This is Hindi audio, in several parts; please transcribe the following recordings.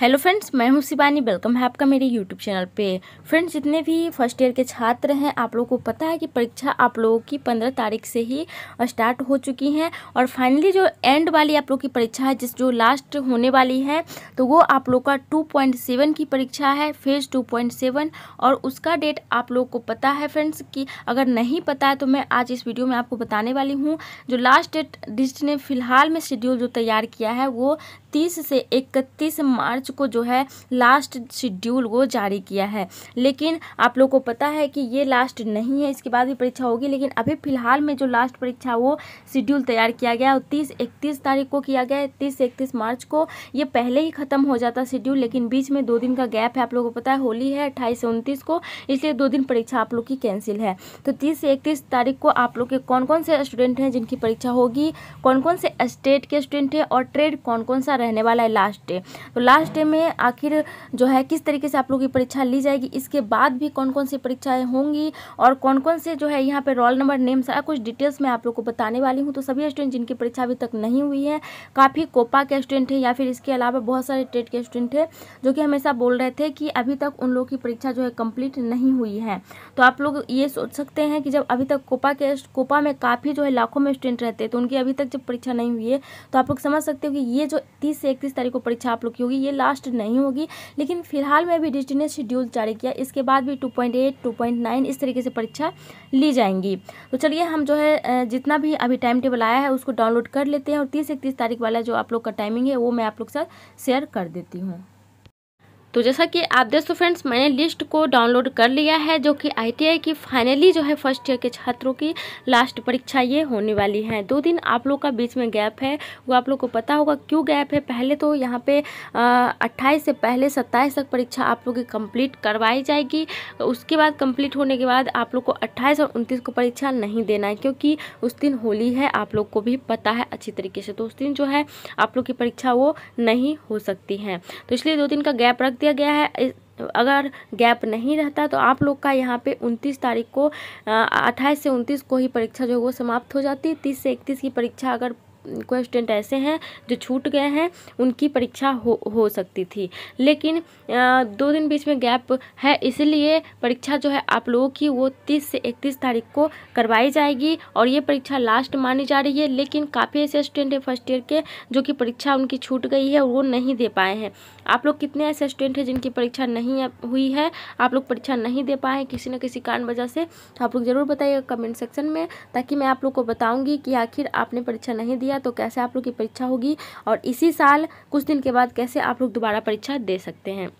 हेलो फ्रेंड्स मैं हूं शिवानी वेलकम है आपका मेरे यूट्यूब चैनल पे फ्रेंड्स जितने भी फर्स्ट ईयर के छात्र हैं आप लोगों को पता है कि परीक्षा आप लोगों की पंद्रह तारीख से ही स्टार्ट हो चुकी हैं और फाइनली जो एंड वाली आप लोग की परीक्षा है जिस जो लास्ट होने वाली है तो वो आप लोग का टू पॉइंट सेवन की परीक्षा है फेज टू पॉइंट सेवन और उसका डेट आप लोग को पता है फ्रेंड्स कि अगर नहीं पता है तो मैं आज इस वीडियो में आपको बताने वाली हूँ जो लास्ट डेट डिस्ट ने फिलहाल में शेड्यूल जो तैयार किया है वो तीस से इकतीस मार्च मार्च को जो है लास्ट शेड्यूल वो जारी किया है लेकिन आप लोग को पता है कि ये लास्ट नहीं है इसके बाद भी परीक्षा होगी लेकिन अभी फिलहाल में जो लास्ट परीक्षा वो शेड्यूल तैयार किया गया और तीस इकतीस तारीख को किया गया तीस इकतीस मार्च को ये पहले ही ख़त्म हो जाता शेड्यूल लेकिन बीच में दो दिन का गैप है आप लोगों को पता है होली है अट्ठाईस से उनतीस को इसलिए दो दिन परीक्षा आप लोग की कैंसिल है तो तीस से इकतीस तारीख को आप लोग के कौन कौन से स्टूडेंट हैं जिनकी परीक्षा होगी कौन कौन से स्टेट के स्टूडेंट हैं और ट्रेड कौन कौन सा रहने वाला है लास्ट डे तो लास्ट रास्ते में आखिर जो है किस तरीके से आप लोगों की परीक्षा ली जाएगी इसके बाद भी कौन कौन सी परीक्षाएं होंगी और कौन कौन से जो है यहाँ पर रोल नंबर नेम सारा कुछ डिटेल्स मैं आप लोग को बताने वाली हूँ तो सभी स्टूडेंट जिनकी परीक्षा अभी तक नहीं हुई है काफ़ी कोपा के स्टूडेंट है या फिर इसके अलावा बहुत सारे टेट के स्टूडेंट है जो कि हमेशा बोल रहे थे कि अभी तक उन लोगों की परीक्षा जो है कंप्लीट नहीं हुई है तो आप लोग ये सोच सकते हैं कि जब अभी तक कोपा के कोपा में काफ़ी जो है लाखों में स्टूडेंट रहते हैं तो उनकी अभी तक जब परीक्षा नहीं हुई है तो आप लोग समझ सकते हो कि ये जो तीस से इकतीस तारीख को परीक्षा आप लोग की होगी ये लास्ट नहीं होगी लेकिन फिलहाल में भी डिजिटल शेड्यूल जारी किया इसके बाद भी 2.8 2.9 इस तरीके से परीक्षा ली जाएंगी तो चलिए हम जो है जितना भी अभी टाइम टेबल आया है उसको डाउनलोड कर लेते हैं और तीस इकतीस तारीख वाला जो आप लोग का टाइमिंग है वो मैं आप लोग के साथ शेयर कर देती हूँ तो जैसा कि आप देख सो फ्रेंड्स मैंने लिस्ट को डाउनलोड कर लिया है जो कि आईटीआई की फाइनली जो है फर्स्ट ईयर के छात्रों की लास्ट परीक्षा ये होने वाली है दो दिन आप लोग का बीच में गैप है वो आप लोग को पता होगा क्यों गैप है पहले तो यहाँ पे अट्ठाईस से पहले सत्ताईस तक परीक्षा आप लोग की कम्प्लीट करवाई जाएगी उसके बाद कम्प्लीट होने के बाद आप लोग को अट्ठाईस और उनतीस को परीक्षा नहीं देना है क्योंकि उस दिन होली है आप लोग को भी पता है अच्छी तरीके से तो उस दिन जो है आप लोग की परीक्षा वो नहीं हो सकती है तो इसलिए दो दिन का गैप रख दिया गया है अगर गैप नहीं रहता तो आप लोग का यहाँ पे 29 तारीख को 28 से 29 को ही परीक्षा जो है वो समाप्त हो जाती है 30 से 31 की परीक्षा अगर कोई स्टूडेंट ऐसे हैं जो छूट गए हैं उनकी परीक्षा हो हो सकती थी लेकिन आ, दो दिन बीच में गैप है इसलिए परीक्षा जो है आप लोगों की वो तीस से इकतीस तारीख को करवाई जाएगी और ये परीक्षा लास्ट मानी जा रही है लेकिन काफ़ी ऐसे स्टूडेंट हैं फर्स्ट ईयर के जो कि परीक्षा उनकी छूट गई है वो नहीं दे पाए हैं आप लोग कितने ऐसे स्टूडेंट हैं जिनकी परीक्षा नहीं हुई है आप लोग परीक्षा नहीं दे पाए हैं किसी न किसी कारण वजह से तो आप लोग ज़रूर बताइएगा कमेंट सेक्शन में ताकि मैं आप लोग को बताऊँगी कि आखिर आपने परीक्षा नहीं दिया गया तो कैसे आप लोग की परीक्षा होगी और इसी साल कुछ दिन के बाद कैसे आप लोग दोबारा परीक्षा दे सकते हैं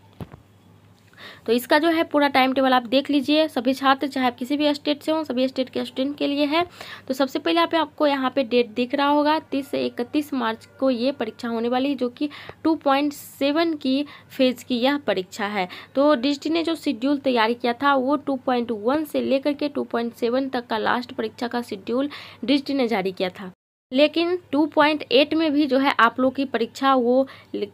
तो इसका जो है पूरा टाइम टेबल आप देख लीजिए सभी छात्र चाहे आप किसी भी स्टेट से हो सभी स्टेट के स्टूडेंट के लिए है तो सबसे पहले आप आपको यहाँ पे डेट दिख रहा होगा तीस से इकतीस मार्च को ये परीक्षा होने वाली है जो कि टू पॉइंट सेवन की फेज की यह परीक्षा है तो डिजिटी ने जो शेड्यूल तैयारी किया था वो टू से लेकर के टू तक का लास्ट परीक्षा का शेड्यूल डिजिटी ने जारी किया था लेकिन 2.8 में भी जो है आप लोग की परीक्षा वो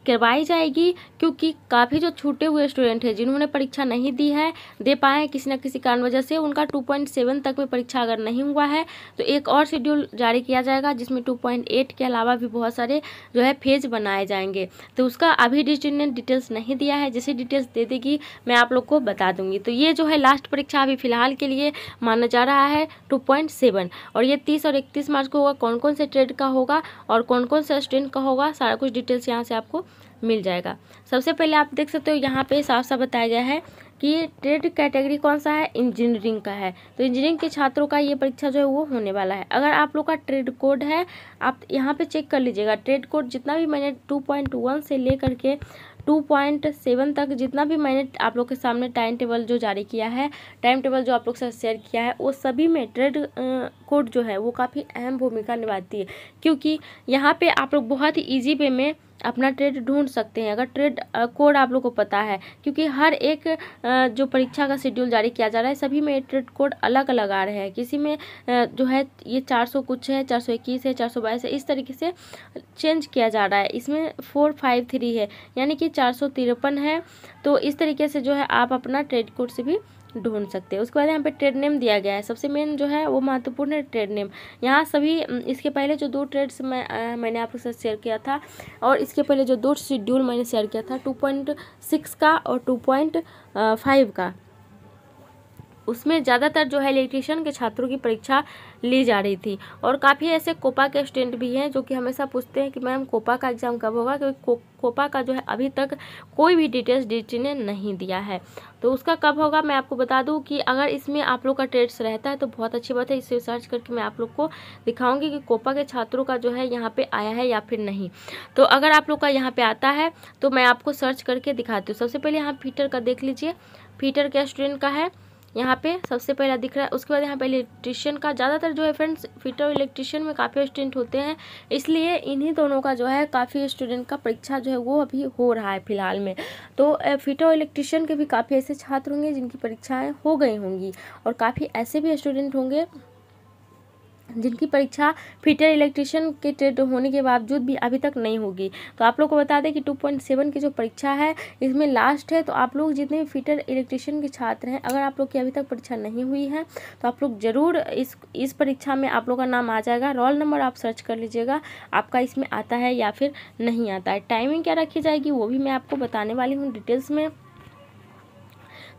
करवाई जाएगी क्योंकि काफ़ी जो छूटे हुए स्टूडेंट हैं जिन्होंने परीक्षा नहीं दी है दे पाए किसी न किसी कारण वजह से उनका 2.7 तक में परीक्षा अगर नहीं हुआ है तो एक और शेड्यूल जारी किया जाएगा जिसमें 2.8 के अलावा भी बहुत सारे जो है फेज बनाए जाएंगे तो उसका अभी डिस्ट्रिक्ट ने डिटेल्स नहीं दिया है जैसे डिटेल्स दे देगी मैं आप लोग को बता दूंगी तो ये जो है लास्ट परीक्षा अभी फिलहाल के लिए माना जा रहा है टू और ये तीस और इकतीस मार्च को होगा कौन कौन से ट्रेड का होगा और कौन कौन सा स्ट्रेन का होगा सारा कुछ डिटेल्स यहाँ से आपको मिल जाएगा सबसे पहले आप देख सकते हो यहाँ पे साफ साफ बताया गया है कि ट्रेड कैटेगरी कौन सा है इंजीनियरिंग का है तो इंजीनियरिंग के छात्रों का ये परीक्षा जो है वो होने वाला है अगर आप लोग का ट्रेड कोड है आप यहाँ पे चेक कर लीजिएगा ट्रेड कोड जितना भी मैंने टू पॉइंट वन से ले करके टू पॉइंट सेवन तक जितना भी मैंने आप लोग के सामने टाइम टेबल जो जारी किया है टाइम टेबल जो आप लोग से शेयर किया है वो सभी में ट्रेड कोड जो है वो काफ़ी अहम भूमिका निभाती है क्योंकि यहाँ पर आप लोग बहुत ही ईजी वे में अपना ट्रेड ढूंढ सकते हैं अगर ट्रेड कोड आप लोग को पता है क्योंकि हर एक जो परीक्षा का शेड्यूल जारी किया जा रहा है सभी में ट्रेड कोड अलग अलग आ रहे हैं किसी में जो है ये चार सौ कुछ है चार सौ इक्कीस है चार सौ बाईस है इस तरीके से चेंज किया जा रहा है इसमें फोर फाइव थ्री है यानी कि चार सौ तिरपन है तो इस तरीके से जो है आप अपना ट्रेड कोड से भी ढूंढ सकते हैं उसके बाद यहाँ पे ट्रेड नेम दिया गया है सबसे मेन जो है वो महत्वपूर्ण है ट्रेड नेम यहाँ सभी इसके पहले जो दो ट्रेड्स मैं मैंने आपके साथ शेयर किया था और इस इसके पहले जो दो शेड्यूल मैंने शेयर किया था टू पॉइंट सिक्स का और टू पॉइंट फाइव का उसमें ज़्यादातर जो है इलेक्ट्रिशियन के छात्रों की परीक्षा ली जा रही थी और काफ़ी ऐसे कोपा के स्टूडेंट भी हैं जो कि हमेशा पूछते हैं कि मैम कोपा का एग्ज़ाम कब होगा क्योंकि को, कोपा का जो है अभी तक कोई भी डिटेल्स डी ने नहीं दिया है तो उसका कब होगा मैं आपको बता दूँ कि अगर इसमें आप लोग का ट्रेड्स रहता है तो बहुत अच्छी बात है इसे सर्च करके मैं आप लोग को दिखाऊंगी कि कोपा के छात्रों का जो है यहाँ पे आया है या फिर नहीं तो अगर आप लोग का यहाँ पर आता है तो मैं आपको सर्च करके दिखाती हूँ सबसे पहले यहाँ फीटर का देख लीजिए फीटर क्या स्टूडेंट का है यहाँ पे सबसे पहला दिख रहा है उसके बाद यहाँ पे इलेक्ट्रिशियन का ज़्यादातर जो है फ्रेंड्स फिटर और इलेक्ट्रिशियन में काफ़ी स्टूडेंट होते हैं इसलिए इन्हीं दोनों का जो है काफ़ी स्टूडेंट का परीक्षा जो है वो अभी हो रहा है फिलहाल में तो फिटर और इलेक्ट्रिशियन के भी काफ़ी ऐसे छात्र होंगे जिनकी परीक्षाएँ हो गई होंगी और काफ़ी ऐसे भी स्टूडेंट होंगे जिनकी परीक्षा फिटर इलेक्ट्रिशियन के ट्रेड होने के बावजूद भी अभी तक नहीं होगी तो आप लोग को बता दें कि 2.7 की जो परीक्षा है इसमें लास्ट है तो आप लोग जितने भी फिटर इलेक्ट्रिशियन के छात्र हैं अगर आप लोग की अभी तक परीक्षा नहीं हुई है तो आप लोग ज़रूर इस इस परीक्षा में आप लोग का नाम आ जाएगा रोल नंबर आप सर्च कर लीजिएगा आपका इसमें आता है या फिर नहीं आता है टाइमिंग क्या रखी जाएगी वो भी मैं आपको बताने वाली हूँ डिटेल्स में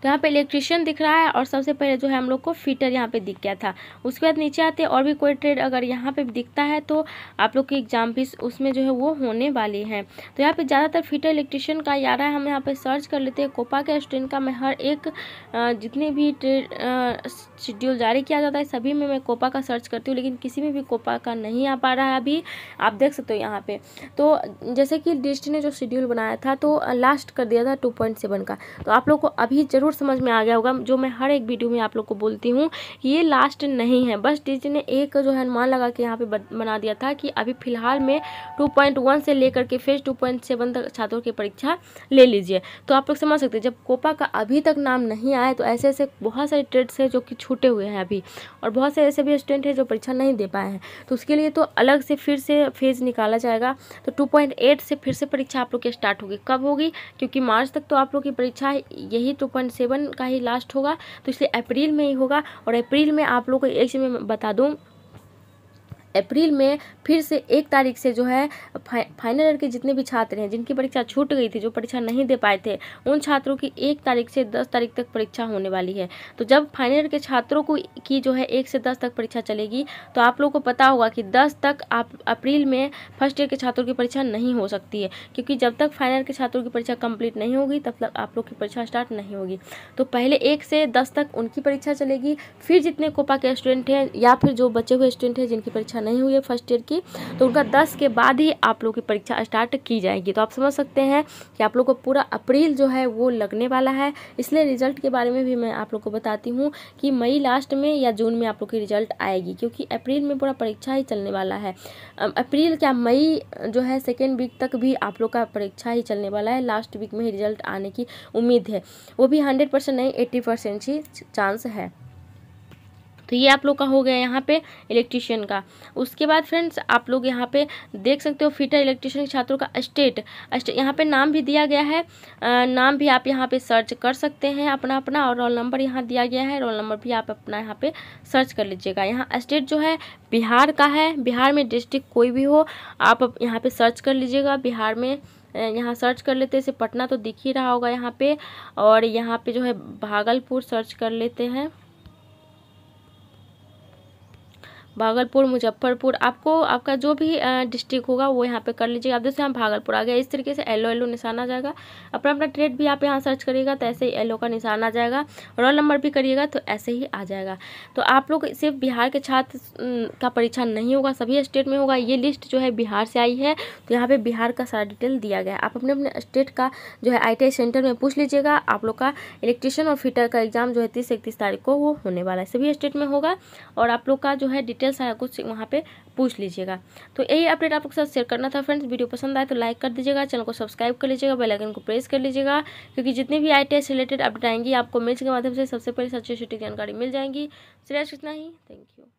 तो यहाँ पे इलेक्ट्रिशियन दिख रहा है और सबसे पहले जो है हम लोग को फिटर यहाँ पे दिख गया था उसके बाद नीचे आते और भी कोई ट्रेड अगर यहाँ पे दिखता है तो आप लोग की एग्ज़ाम भी उसमें जो है वो होने वाली है तो यहाँ पर ज़्यादातर फिटर इलेक्ट्रिशियन का आ रहा है हम यहाँ पर सर्च कर लेते हैं कोपा के स्टूडेंट का मैं हर एक जितने भी ट्रेड शेड्यूल जारी किया जाता है सभी में मैं कोपा का सर्च करती हूँ लेकिन किसी में भी कोपा का नहीं आ पा रहा है अभी आप देख सकते हो यहाँ पर तो जैसे कि डिस्ट ने जो शेड्यूल बनाया था तो लास्ट कर दिया था टू पॉइंट सेवन का तो आप लोग को अभी ज़रूर ज़रूर समझ में आ गया होगा जो मैं हर एक वीडियो में आप लोग को बोलती हूँ ये लास्ट नहीं है बस डीजी ने एक जो है अनुमान लगा के यहाँ पे बना दिया था कि अभी फ़िलहाल में 2.1 से लेकर के फिर 2.7 तक छात्रों की परीक्षा ले लीजिए तो आप लोग समझ सकते हैं जब कोपा का अभी तक नाम नहीं आया तो ऐसे ऐसे बहुत सारे ट्रेड्स हैं जो कि छूटे हुए हैं अभी और बहुत से ऐसे भी स्टूडेंट हैं जो परीक्षा नहीं दे पाए हैं तो उसके लिए तो अलग से फिर से फेज़ निकाला जाएगा तो टू से फिर से परीक्षा आप लोग की स्टार्ट होगी कब होगी क्योंकि मार्च तक तो आप लोग की परीक्षा यही टू पॉइंट सेवन का ही लास्ट होगा तो इसलिए अप्रैल में ही होगा और अप्रैल में आप लोग को एक से मैं बता दूँ अप्रैल में फिर से एक तारीख से जो है फाइनल ईयर के जितने भी छात्र हैं जिनकी परीक्षा छूट गई थी जो परीक्षा नहीं दे पाए थे उन छात्रों की एक तारीख से दस तारीख तक परीक्षा होने वाली है तो जब फाइनल ईयर के छात्रों को की जो है एक से दस तक परीक्षा चलेगी तो आप लोग को पता होगा कि दस तक आप अप्रैल में फर्स्ट ईयर के छात्रों की परीक्षा नहीं हो सकती है क्योंकि जब तक फाइनल ईयर के छात्रों की परीक्षा कंप्लीट नहीं होगी तब तक आप लोग की परीक्षा स्टार्ट नहीं होगी तो पहले एक से दस तक उनकी परीक्षा चलेगी फिर जितने कोपा के स्टूडेंट हैं या फिर जो बचे हुए स्टूडेंट हैं जिनकी परीक्षा नहीं हुई है फर्स्ट ईयर की तो उनका दस के बाद ही आप लोग की परीक्षा स्टार्ट की जाएगी तो आप समझ सकते हैं कि आप लोग को पूरा अप्रैल जो है वो लगने वाला है इसलिए रिजल्ट के बारे में भी मैं आप लोग को बताती हूँ कि मई लास्ट में या जून में आप लोग की रिजल्ट आएगी क्योंकि अप्रैल में पूरा परीक्षा ही चलने वाला है अप्रैल क्या मई जो है सेकेंड वीक तक भी आप लोग का परीक्षा ही चलने वाला है लास्ट वीक में ही रिजल्ट आने की उम्मीद है वो भी हंड्रेड परसेंट नहीं एट्टी परसेंट ही चांस है तो ये आप लोग का हो गया यहाँ पे इलेक्ट्रीशियन का उसके बाद फ्रेंड्स आप लोग यहाँ पे देख सकते हो फिटर इलेक्ट्रीशियन छात्रों का स्टेट यहाँ पे नाम भी दिया गया है नाम भी आप यहाँ पे सर्च कर सकते हैं अपना अपना और रोल नंबर यहाँ दिया गया है रोल नंबर भी आप अपना यहाँ पे सर्च कर लीजिएगा यहाँ स्टेट जो है बिहार का है बिहार में डिस्ट्रिक्ट कोई भी हो आप यहाँ पर सर्च कर लीजिएगा बिहार में यहाँ सर्च कर लेते हैं जैसे पटना तो दिख ही रहा होगा यहाँ पे और यहाँ पे जो है भागलपुर सर्च कर लेते हैं भागलपुर मुजफ्फरपुर आपको आपका जो भी डिस्ट्रिक्ट होगा वो यहाँ पे कर लीजिएगा आप जैसे यहाँ भागलपुर आ गया इस तरीके से एलो एलो निशान आ जाएगा अपना अपना ट्रेड भी आप यहाँ सर्च करिएगा तो ऐसे ही एलो का निशान आ जाएगा रोल नंबर भी करिएगा तो ऐसे ही आ जाएगा तो आप लोग सिर्फ बिहार के छात्र का परीक्षा नहीं होगा सभी स्टेट में होगा ये लिस्ट जो है बिहार से आई है तो यहाँ पर बिहार का सारा डिटेल दिया गया आप अपने अपने स्टेट का जो है आई सेंटर में पूछ लीजिएगा आप लोग का इलेक्ट्रिशियन और फिटर का एग्ज़ाम जो है तीस इकतीस तारीख को वो होने वाला है सभी स्टेट में होगा और आप लोग का जो है डिटेल सारा कुछ वहाँ पे पूछ लीजिएगा तो यही अपडेट आप लोग साथ शेयर करना था फ्रेंड्स वीडियो पसंद आए तो लाइक कर दीजिएगा चैनल को सब्सक्राइब कर लीजिएगा बेलाइकन को प्रेस कर लीजिएगा क्योंकि जितनी भी आई से रिलेटेड अपडेट आएंगी आपको मेल्स के माध्यम से सबसे पहले सच्ची छोटी जानकारी मिल जाएंगी सिर्फ इतना ही थैंक यू